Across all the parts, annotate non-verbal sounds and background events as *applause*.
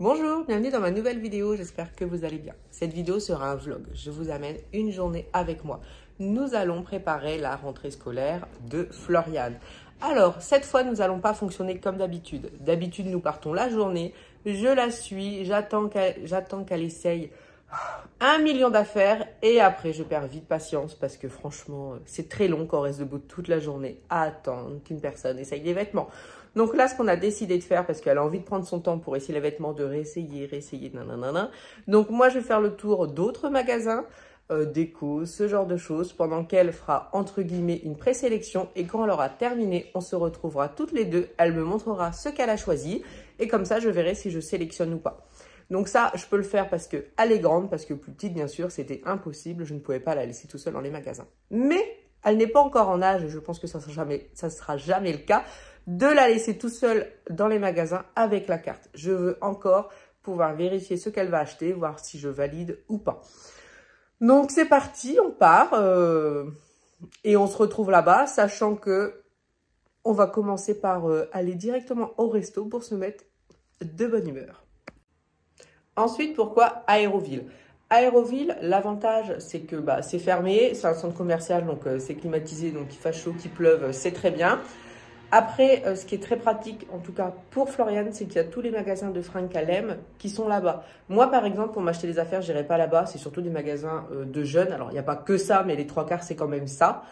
Bonjour, bienvenue dans ma nouvelle vidéo, j'espère que vous allez bien. Cette vidéo sera un vlog, je vous amène une journée avec moi. Nous allons préparer la rentrée scolaire de Floriane. Alors, cette fois, nous n'allons pas fonctionner comme d'habitude. D'habitude, nous partons la journée, je la suis, j'attends qu'elle essaye un million d'affaires et après je perds vite patience parce que franchement c'est très long qu'on reste debout toute la journée à attendre qu'une personne essaye des vêtements. Donc là, ce qu'on a décidé de faire, parce qu'elle a envie de prendre son temps pour essayer les vêtements, de réessayer, réessayer, nanana. Donc moi, je vais faire le tour d'autres magasins, euh, déco, ce genre de choses, pendant qu'elle fera, entre guillemets, une présélection. Et quand elle aura terminé, on se retrouvera toutes les deux. Elle me montrera ce qu'elle a choisi. Et comme ça, je verrai si je sélectionne ou pas. Donc ça, je peux le faire parce que est grande, parce que plus petite, bien sûr, c'était impossible. Je ne pouvais pas la laisser tout seule dans les magasins. Mais elle n'est pas encore en âge, et je pense que ça ne sera jamais le cas, de la laisser tout seul dans les magasins avec la carte. Je veux encore pouvoir vérifier ce qu'elle va acheter, voir si je valide ou pas. Donc c'est parti, on part euh, et on se retrouve là-bas, sachant que on va commencer par euh, aller directement au resto pour se mettre de bonne humeur. Ensuite, pourquoi Aéroville Aéroville, l'avantage, c'est que bah, c'est fermé, c'est un centre commercial, donc euh, c'est climatisé, donc il fait chaud, qu'il pleuve, c'est très bien. Après, euh, ce qui est très pratique, en tout cas pour Floriane, c'est qu'il y a tous les magasins de fringues qu'elle aime qui sont là-bas. Moi, par exemple, pour m'acheter des affaires, j'irai pas là-bas. C'est surtout des magasins euh, de jeunes. Alors, il n'y a pas que ça, mais les trois quarts, c'est quand même ça.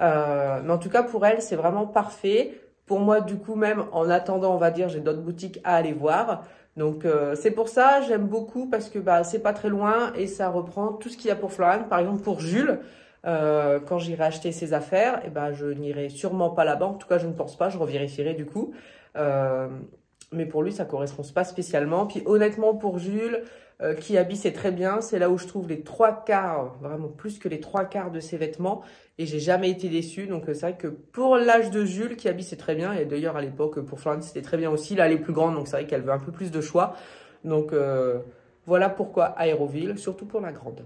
Euh, mais en tout cas, pour elle, c'est vraiment parfait. Pour moi, du coup, même en attendant, on va dire, j'ai d'autres boutiques à aller voir. Donc c'est pour ça, j'aime beaucoup parce que bah c'est pas très loin et ça reprend tout ce qu'il y a pour Florian. Par exemple pour Jules, euh, quand j'irai acheter ses affaires, et eh ben, je n'irai sûrement pas là-bas. En tout cas, je ne pense pas, je revérifierai du coup. Euh, mais pour lui, ça ne correspond pas spécialement. Puis honnêtement, pour Jules, euh, Qui habille c'est très bien. C'est là où je trouve les trois quarts, vraiment plus que les trois quarts de ses vêtements. Et j'ai jamais été déçue. Donc c'est vrai que pour l'âge de Jules, habille c'est très bien. Et d'ailleurs, à l'époque, pour Florence, c'était très bien aussi. Là, elle est plus grande, donc c'est vrai qu'elle veut un peu plus de choix. Donc voilà pourquoi Aéroville, surtout pour la grande.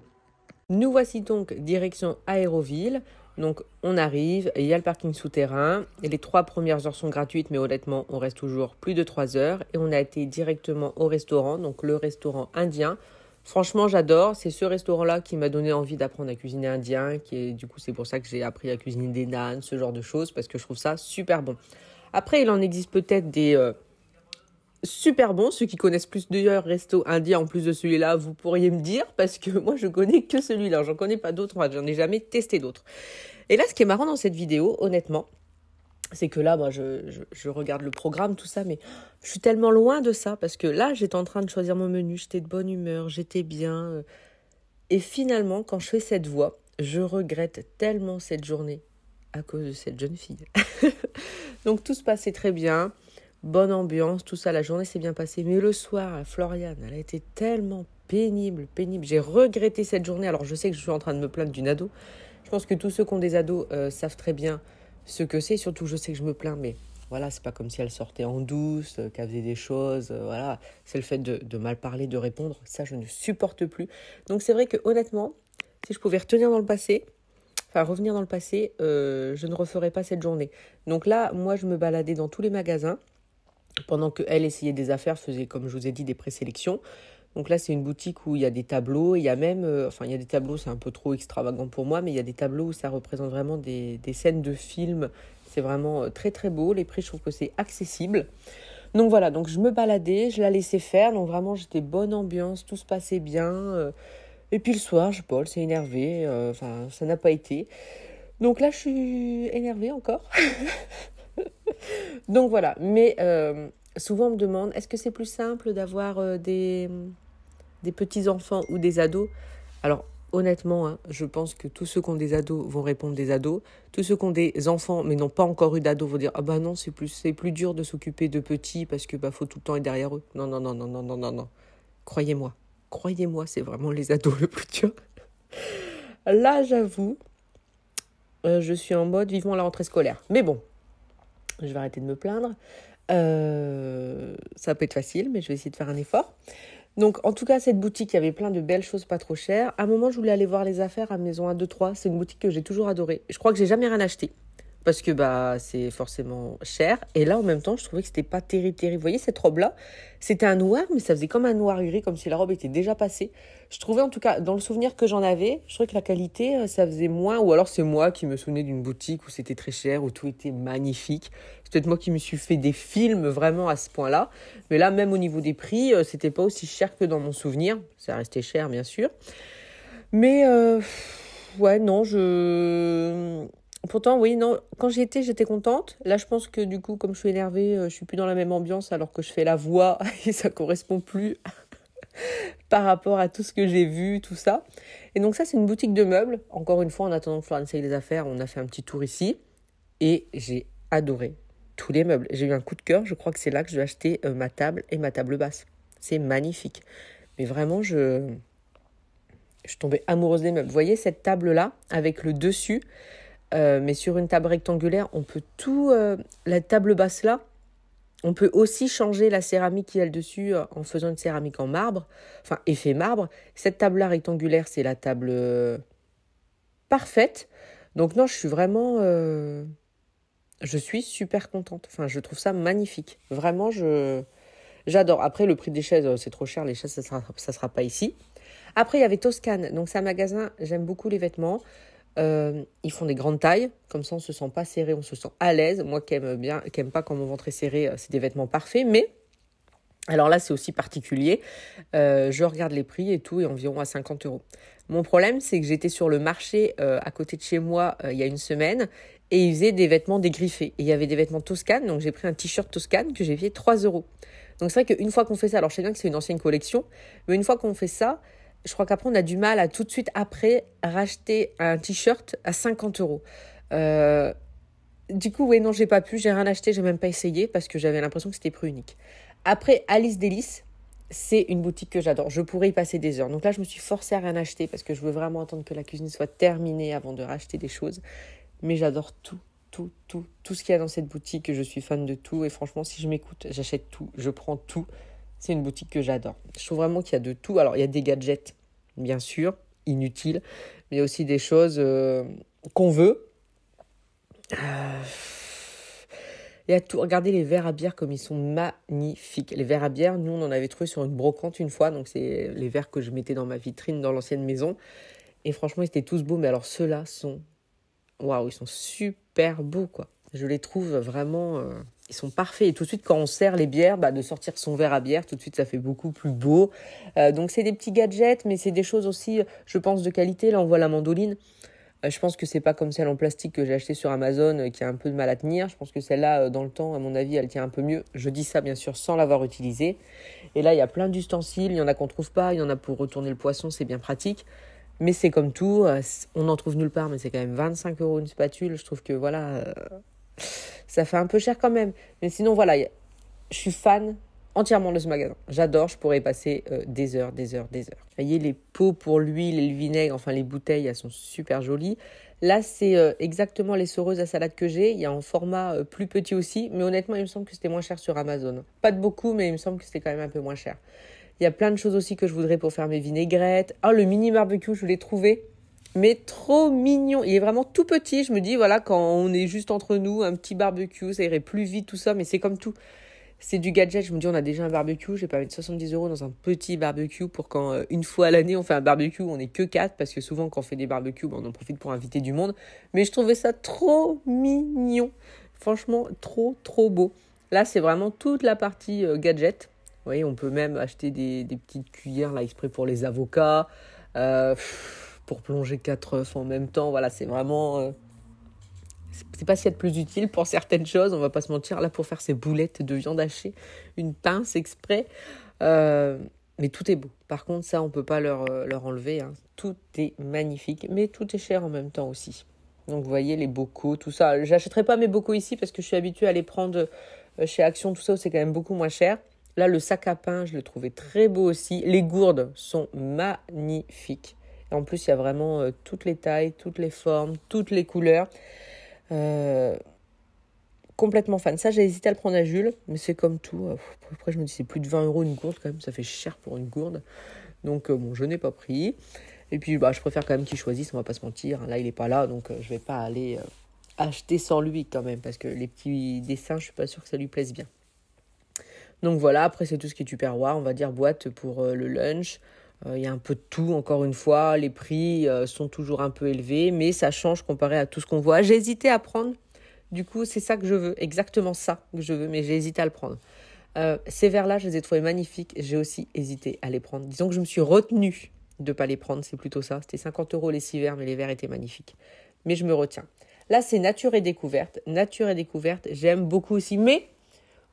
Nous voici donc direction Aéroville. Donc on arrive, il y a le parking souterrain, et les trois premières heures sont gratuites, mais honnêtement on reste toujours plus de trois heures, et on a été directement au restaurant, donc le restaurant indien. Franchement j'adore, c'est ce restaurant-là qui m'a donné envie d'apprendre à cuisiner indien, qui du coup c'est pour ça que j'ai appris à cuisiner des nanes, ce genre de choses, parce que je trouve ça super bon. Après il en existe peut-être des... Euh, super bon. Ceux qui connaissent plus d'ailleurs resto indien en plus de celui-là, vous pourriez me dire parce que moi je connais que celui-là, j'en connais pas d'autres, j'en ai jamais testé d'autres. Et là, ce qui est marrant dans cette vidéo, honnêtement, c'est que là, moi, je, je, regarde le programme, tout ça, mais je suis tellement loin de ça parce que là, j'étais en train de choisir mon menu, j'étais de bonne humeur, j'étais bien. Et finalement, quand je fais cette voix, je regrette tellement cette journée à cause de cette jeune fille. *laughs* Donc tout se passait très bien bonne ambiance, tout ça, la journée s'est bien passée. Mais le soir, Floriane, elle a été tellement pénible, pénible. J'ai regretté cette journée. Alors je sais que je suis en train de me plaindre d'une ado. Je pense que tous ceux qui ont des ados euh, savent très bien ce que c'est. Surtout, je sais que je me plains, mais voilà, c'est pas comme si elle sortait en douce, euh, qu'elle faisait des choses. Euh, voilà, c'est le fait de, de, mal parler, de répondre. Ça, je ne supporte plus. Donc c'est vrai que honnêtement, si je pouvais retenir dans le passé, enfin revenir dans le passé, je ne referais pas cette journée. Donc là, moi, je me baladais dans tous les magasins pendant qu'elle essayait des affaires, faisait, comme je vous ai dit, des présélections. Donc là, c'est une boutique où il y a des tableaux, il y a même, euh, enfin, il y a des tableaux, c'est un peu trop extravagant pour moi, mais il y a des tableaux où ça représente vraiment des, des scènes de films. C'est vraiment euh, très très beau. Les prix, je trouve que c'est accessible. Donc voilà, donc je me baladais, je la laissais faire. Donc vraiment, j'étais bonne ambiance, tout se passait bien. Euh. Et puis le soir, je Paul s'est énervé. Enfin, ça n'a pas été. Donc là, je suis énervée encore. *laughs* *laughs* Donc voilà, mais euh, souvent on me demande, est-ce que c'est plus simple d'avoir euh, des, des petits-enfants ou des ados Alors honnêtement, hein, je pense que tous ceux qui ont des ados vont répondre des ados. Tous ceux qui ont des enfants mais n'ont pas encore eu d'ados vont dire ah bah non c'est plus c'est plus dur de s'occuper de petits parce que bah faut tout le temps être derrière eux. Non non non non non non non non. Croyez-moi, croyez-moi, c'est vraiment les ados le plus dur. Là j'avoue, euh, je suis en mode vivement la rentrée scolaire. Mais bon, je vais arrêter de me plaindre. Euh, ça peut être facile, mais je vais essayer de faire un effort. Donc, en tout cas, cette boutique, il y avait plein de belles choses pas trop chères. À un moment, je voulais aller voir les affaires à Maison 1, 2, 3. C'est une boutique que j'ai toujours adorée. Je crois que j'ai jamais rien acheté parce que bah c'est forcément cher. Et là, en même temps, je trouvais que c'était pas terrible, terrible. Vous voyez cette robe-là, c'était un noir, mais ça faisait comme un noir gris, comme si la robe était déjà passée. Je trouvais, en tout cas, dans le souvenir que j'en avais, je trouvais que la qualité, euh, ça faisait moins. Ou alors c'est moi qui me souvenais d'une boutique où c'était très cher, où tout était magnifique. C'est peut-être moi qui me suis fait des films vraiment à ce point-là. Mais là, même au niveau des prix, euh, c'était pas aussi cher que dans mon souvenir. Ça restait cher, bien sûr. Mais euh, ouais, non, je Pourtant, oui, non, quand j'y étais, j'étais contente. Là, je pense que du coup, comme je suis énervée, euh, je suis plus dans la même ambiance alors que je fais la voix *laughs* et ça correspond plus *laughs* par rapport à tout ce que j'ai vu, tout ça. Et donc ça, c'est une boutique de meubles. Encore une fois, en attendant que Florence aille les affaires, on a fait un petit tour ici et j'ai adoré tous les meubles. J'ai eu un coup de cœur, je crois que c'est là que je vais acheter euh, ma table et ma table basse. C'est magnifique. Mais vraiment, je je tombais amoureuse des meubles. Vous voyez cette table là avec le dessus euh, mais sur une table rectangulaire, on peut tout... Euh, la table basse là, on peut aussi changer la céramique qui y a dessus euh, en faisant une céramique en marbre, enfin effet marbre. Cette table-là rectangulaire, c'est la table parfaite. Donc non, je suis vraiment... Je suis super contente. Enfin, je trouve ça magnifique. Vraiment, je... J'adore. Après, le prix des chaises, c'est trop cher. Les chaises, ça ne sera, sera pas ici. Après, il y avait Toscane. Donc, c'est un magasin. J'aime beaucoup les vêtements. Euh, ils font des grandes tailles, comme ça on se sent pas serré, on se sent à l'aise. Moi qui aime bien, pas quand mon ventre est serré, euh, c'est des vêtements parfaits. Mais alors là, c'est aussi particulier. Euh, je regarde les prix et tout, et environ à 50 euros. Mon problème, c'est que j'étais sur le marché à côté de chez moi il y a une semaine, et ils faisaient des vêtements dégriffés. Et il y avait des vêtements Toscane, donc j'ai pris un t-shirt Toscane que j'ai payé 3 euros. Donc c'est vrai qu'une fois qu'on fait ça, alors je sais bien que c'est une ancienne collection, mais une fois qu'on fait ça, je crois qu'après, on a du mal à tout de suite après racheter un t-shirt à 50 euros. Euh, du coup, oui, non, j'ai pas pu, j'ai rien acheté, j'ai même pas essayé parce que j'avais l'impression que c'était plus unique. Après, Alice Délice, c'est une boutique que j'adore. Je pourrais y passer des heures. Donc là, je me suis forcée à rien acheter parce que je veux vraiment attendre que la cuisine soit terminée avant de racheter des choses. Mais j'adore tout, tout, tout, tout ce qu'il y a dans cette boutique. Je suis fan de tout. Et franchement, si je m'écoute, j'achète tout, je prends tout. C'est une boutique que j'adore. Je trouve vraiment qu'il y a de tout. Alors, il y a des gadgets, bien sûr, inutiles, mais il y a aussi des choses euh, qu'on veut. Euh, il y a tout. Regardez les verres à bière comme ils sont magnifiques. Les verres à bière, nous, on en avait trouvé sur une brocante une fois. Donc, c'est les verres que je mettais dans ma vitrine dans l'ancienne maison. Et franchement, ils étaient tous beaux. Mais alors, ceux-là sont. Waouh, ils sont super beaux, quoi. Je les trouve vraiment. Euh, ils sont parfaits. Et tout de suite, quand on sert les bières, bah, de sortir son verre à bière, tout de suite, ça fait beaucoup plus beau. Euh, donc, c'est des petits gadgets, mais c'est des choses aussi, je pense, de qualité. Là, on voit la mandoline. Euh, je pense que c'est pas comme celle en plastique que j'ai achetée sur Amazon, qui a un peu de mal à tenir. Je pense que celle-là, dans le temps, à mon avis, elle tient un peu mieux. Je dis ça, bien sûr, sans l'avoir utilisée. Et là, il y a plein d'ustensiles. Il y en a qu'on trouve pas. Il y en a pour retourner le poisson. C'est bien pratique. Mais c'est comme tout, on en trouve nulle part, mais c'est quand même 25 euros une spatule. Je trouve que voilà, ça fait un peu cher quand même. Mais sinon, voilà, je suis fan entièrement de ce magasin. J'adore, je pourrais passer euh, des heures, des heures, des heures. Vous voyez, les pots pour l'huile et le vinaigre, enfin les bouteilles, elles sont super jolies. Là, c'est euh, exactement les soreuses à salade que j'ai. Il y a en format euh, plus petit aussi, mais honnêtement, il me semble que c'était moins cher sur Amazon. Pas de beaucoup, mais il me semble que c'était quand même un peu moins cher. Il y a plein de choses aussi que je voudrais pour faire mes vinaigrettes. Ah, le mini barbecue, je l'ai trouvé mais trop mignon. Il est vraiment tout petit. Je me dis, voilà, quand on est juste entre nous, un petit barbecue, ça irait plus vite, tout ça, mais c'est comme tout. C'est du gadget. Je me dis, on a déjà un barbecue. J'ai pas mis 70 euros dans un petit barbecue pour quand, euh, une fois à l'année, on fait un barbecue, on est que quatre, parce que souvent, quand on fait des barbecues, ben, on en profite pour inviter du monde. Mais je trouvais ça trop mignon. Franchement, trop, trop beau. Là, c'est vraiment toute la partie euh, gadget. Vous voyez, on peut même acheter des, petites cuillères là exprès pour les avocats. Euh, pour plonger quatre œufs en même temps. Voilà, c'est vraiment. Euh, c'est pas si être plus utile pour certaines choses, on va pas se mentir. Là, pour faire ces boulettes de viande hachée, une pince exprès. Euh, mais tout est beau. Par contre, ça, on peut pas leur, euh, leur enlever. Hein. Tout est magnifique, mais tout est cher en même temps aussi. Donc, vous voyez, les bocaux, tout ça. J'achèterai pas mes bocaux ici parce que je suis habituée à les prendre chez Action, tout ça, c'est quand même beaucoup moins cher. Là, le sac à pain, je le trouvais très beau aussi. Les gourdes sont magnifiques. En plus, il y a vraiment euh, toutes les tailles, toutes les formes, toutes les couleurs. Euh, complètement fan. Ça, j'ai hésité à le prendre à Jules, mais c'est comme tout. Euh, après, je me dis, c'est plus de 20 euros une gourde quand même, ça fait cher pour une gourde. Donc, bon, je n'ai pas pris. Et puis, bah, je préfère quand même qu'il choisisse, on va pas se mentir. Hein. Là, il n'est pas là, donc je vais pas aller acheter sans lui quand même, parce que les petits dessins, je suis pas sûre que ça lui plaise bien. Donc voilà, après c'est tout ce qui est tupperware, on va dire boîte pour le lunch, il euh, y a un peu de tout, encore une fois. Les prix euh, sont toujours un peu élevés, mais ça change comparé à tout ce qu'on voit. J'ai hésité à prendre. Du coup, c'est ça que je veux, exactement ça que je veux, mais j'ai hésité à le prendre. Euh, ces verres-là, je les ai trouvés magnifiques. J'ai aussi hésité à les prendre. Disons que je me suis retenue de ne pas les prendre, c'est plutôt ça. C'était 50 euros les six verres, mais les verres étaient magnifiques. Mais je me retiens. Là, c'est nature et découverte. Nature et découverte, j'aime beaucoup aussi. Mais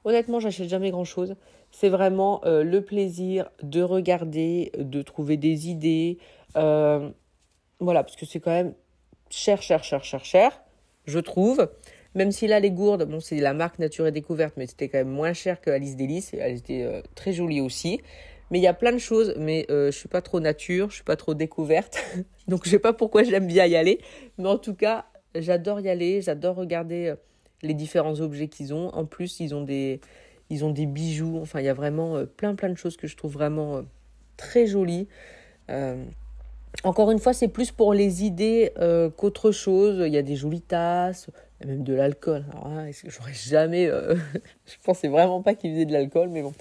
honnêtement, j'achète jamais grand-chose. C'est vraiment euh, le plaisir de regarder, de trouver des idées. Euh, voilà, parce que c'est quand même cher, cher, cher, cher, cher, je trouve. Même si là, les gourdes, bon, c'est la marque Nature et Découverte, mais c'était quand même moins cher que Alice Délice. Elle était euh, très jolie aussi. Mais il y a plein de choses, mais je ne suis pas trop nature, je suis pas trop découverte. *laughs* Donc je sais pas pourquoi j'aime bien y aller. Mais en tout cas, j'adore y aller, j'adore regarder les différents objets qu'ils ont. En plus, ils ont des, ils ont des bijoux. Enfin, il y a vraiment euh, plein, plein de choses que je trouve vraiment euh, très jolies. Euh, encore une fois, c'est plus pour les idées qu'autre chose. Il y a des jolies tasses, même de l'alcool. Alors, hein, que j'aurais jamais. *laughs* je pensais vraiment pas qu'ils faisaient de l'alcool, mais bon.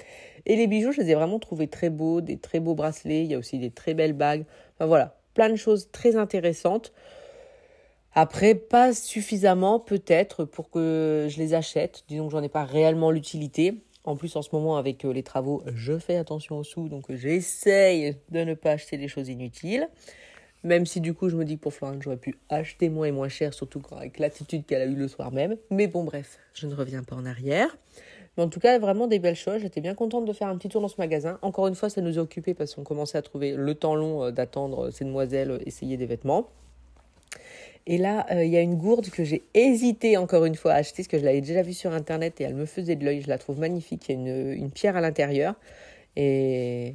Et les bijoux, je les ai vraiment trouvés très beaux, des très beaux bracelets. Il y a aussi des très belles bagues. Enfin voilà, plein de choses très intéressantes. Après, pas suffisamment peut-être pour que je les achète. Disons que j'en ai pas réellement l'utilité. En plus, en ce moment, avec euh, les travaux, je fais attention aux sous, donc j'essaye de ne pas acheter des choses inutiles. Même si du coup, je me dis que pour Florence, j'aurais pu acheter moins et moins cher, surtout avec l'attitude qu'elle a eue le soir même. Mais bon, bref, je ne reviens pas en arrière. Mais en tout cas, vraiment des belles choses. J'étais bien contente de faire un petit tour dans ce magasin. Encore une fois, ça nous a occupés parce qu'on commençait à trouver le temps long euh, d'attendre euh, ces demoiselles essayer des vêtements. Et là, euh, il y a une gourde que j'ai hésité encore une fois à acheter, parce que je l'avais déjà vue sur internet et elle me faisait de l'œil. Je la trouve magnifique. Il y a une, pierre à l'intérieur. Et,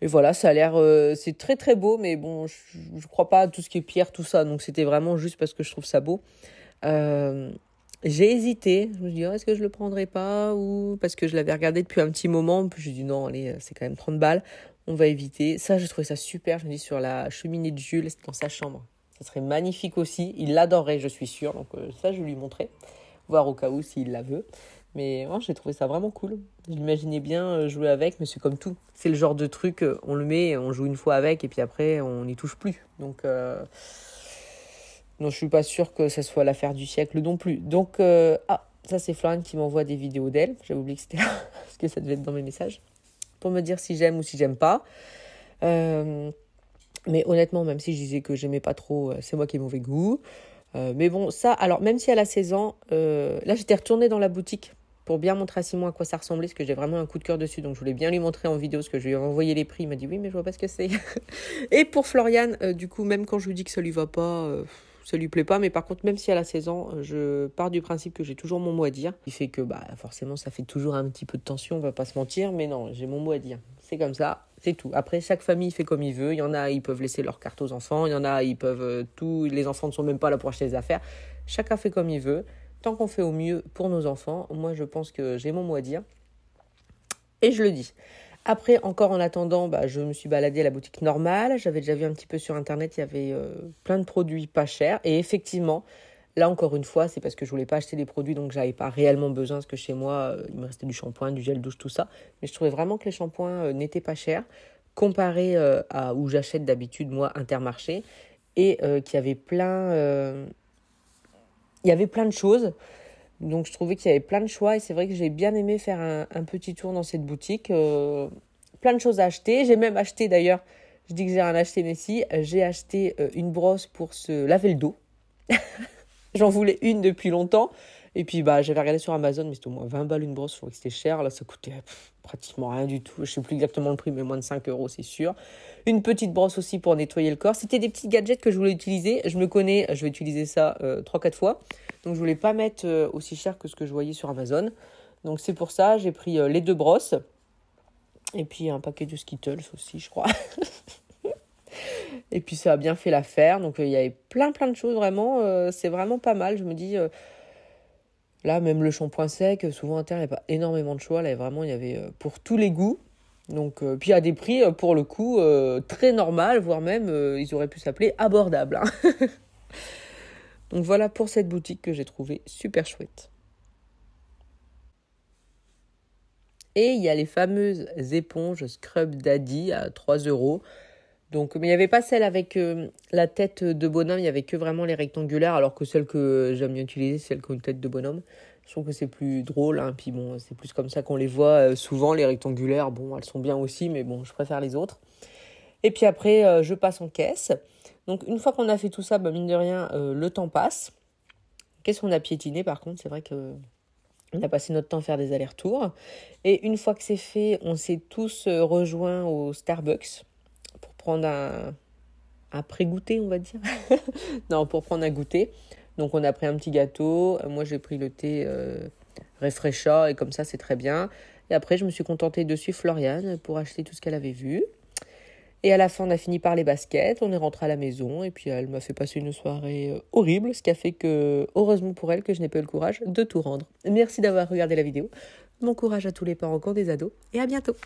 voilà, ça a l'air. Euh, c'est très très beau, mais bon, je, ne crois pas à tout ce qui est pierre, tout ça. Donc c'était vraiment juste parce que je trouve ça beau. Euh, j'ai hésité. Je me suis dit, oh, est-ce que je le prendrais pas ou Parce que je l'avais regardé depuis un petit moment. Puis j'ai dit, non, allez, c'est quand même 30 balles. On va éviter. Ça, j'ai trouvé ça super. Je me dis, sur la cheminée de Jules, dans sa chambre. Ce serait magnifique aussi. Il l'adorerait, je suis sûre. Donc euh, ça, je lui montrerai. Voir au cas où s'il la veut. Mais moi, j'ai trouvé ça vraiment cool. J'imaginais bien euh, jouer avec, mais c'est comme tout. C'est le genre de truc, euh, on le met, on joue une fois avec, et puis après, on n'y touche plus. Donc, je non, je suis pas sûr que ce soit l'affaire du siècle non plus. Donc, ah, ça, c'est Florian qui m'envoie des vidéos d'elle. J'avais oublié que c'était là, *laughs* parce que ça devait être dans mes messages. Pour me dire si j'aime ou si j'aime pas. Euh... Mais honnêtement, même si je disais que j'aimais pas trop, euh, c'est moi qui ai mauvais goût. Euh, mais bon, ça, alors même si elle a 16 ans, euh, là j'étais retournée dans la boutique pour bien montrer à Simon à quoi ça ressemblait, parce que j'ai vraiment un coup de cœur dessus, donc je voulais bien lui montrer en vidéo, parce que je lui ai envoyé les prix, il m'a dit oui, mais je vois pas ce que c'est. *laughs* Et pour Floriane, du coup, même quand je lui dis que ça lui va pas, ça lui plaît pas. Mais par contre, même si elle a 16 ans, je pars du principe que j'ai toujours mon mot à dire. Il fait que bah forcément, ça fait toujours un petit peu de tension, on va pas se mentir. Mais non, j'ai mon mot à dire. C'est comme ça, c'est tout. Après, chaque famille fait comme il veut. Il y en a, ils peuvent laisser leurs cartes aux enfants. Il y en a, ils peuvent euh, tout. Les enfants ne sont même pas là pour acheter des affaires. Chacun fait comme il veut. Tant qu'on fait au mieux pour nos enfants, moi je pense que j'ai mon mot à dire. Et je le dis. Après, encore en attendant, bah, je me suis baladée à la boutique normale. J'avais déjà vu un petit peu sur Internet, il y avait euh, plein de produits pas chers. Et effectivement, là encore une fois, c'est parce que je voulais pas acheter des produits, donc j'avais pas réellement besoin, parce que chez moi, euh, il me restait du shampoing, du gel douche, tout ça. Mais je trouvais vraiment que les shampoings euh, n'étaient pas chers, comparé à où j'achète d'habitude, moi, Intermarché, et qu'il avait plein... il y avait plein de choses donc je trouvais qu'il y avait plein de choix et c'est vrai que j'ai bien aimé faire un, petit tour dans cette boutique. Euh, plein de choses à acheter. J'ai même acheté d'ailleurs, je dis que j'ai rien acheté, mais si, j'ai acheté euh, une brosse pour se laver le dos. *laughs* J'en voulais une depuis longtemps. Et puis bah, j'avais regardé sur Amazon, mais c'était au moins 20 balles une brosse, je trouvais que c'était cher. Là, ça coûtait pratiquement rien du tout. Je sais plus exactement le prix, mais moins de 5 euros, c'est sûr. Une petite brosse aussi pour nettoyer le corps. C'était des petits gadgets que je voulais utiliser. Je me connais, je vais utiliser ça 3-4 euh, fois. Donc je voulais pas mettre euh, aussi cher que ce que je voyais sur Amazon. Donc c'est pour ça, j'ai pris euh, les deux brosses. Et puis un paquet de Skittles aussi, je crois. *laughs* Et puis ça a bien fait l'affaire. Donc il y avait plein plein de choses vraiment. c'est vraiment pas mal. Je me dis, Là, même le shampoing sec, souvent à terre, il n'y a pas énormément de choix. Là, vraiment, il y avait euh, pour tous les goûts. Donc, euh, puis à des prix, euh, pour le coup, très normal, voire même, ils auraient pu s'appeler abordables. Hein. *laughs* Donc voilà pour cette boutique que j'ai trouvée super chouette. Et il y a les fameuses éponges Scrub Daddy à 3 euros. Donc, mais il n'y avait pas celle avec euh, la tête de bonhomme, il n'y avait que vraiment les rectangulaires, alors que celle que j'aime bien utiliser, c'est celle qui a une tête de bonhomme. Je trouve que c'est plus drôle, hein, puis bon, c'est plus comme ça qu'on les voit euh, souvent, les rectangulaires, bon, elles sont bien aussi, mais bon, je préfère les autres. Et puis après, euh, je passe en caisse. Donc une fois qu'on a fait tout ça, bah, mine de rien, le temps passe. Qu'est-ce qu'on a piétiné par contre C'est vrai que on a passé notre temps à faire des allers-retours. Et une fois que c'est fait, on s'est tous rejoints au Starbucks prendre un, un pré-goûter, on va dire. *laughs* non, pour prendre un goûter. Donc on a pris un petit gâteau. Euh, moi j'ai pris le thé euh, et comme ça c'est très bien. Et après je me suis contentée de suivre Floriane pour acheter tout ce qu'elle avait vu. Et à la fin on a fini par les baskets. On est rentré à la maison et puis elle m'a fait passer une soirée euh, horrible, ce qui a fait que heureusement pour elle que je n'ai pas eu le courage de tout rendre. Merci d'avoir regardé la vidéo. Mon courage à tous les parents encore des ados et à bientôt.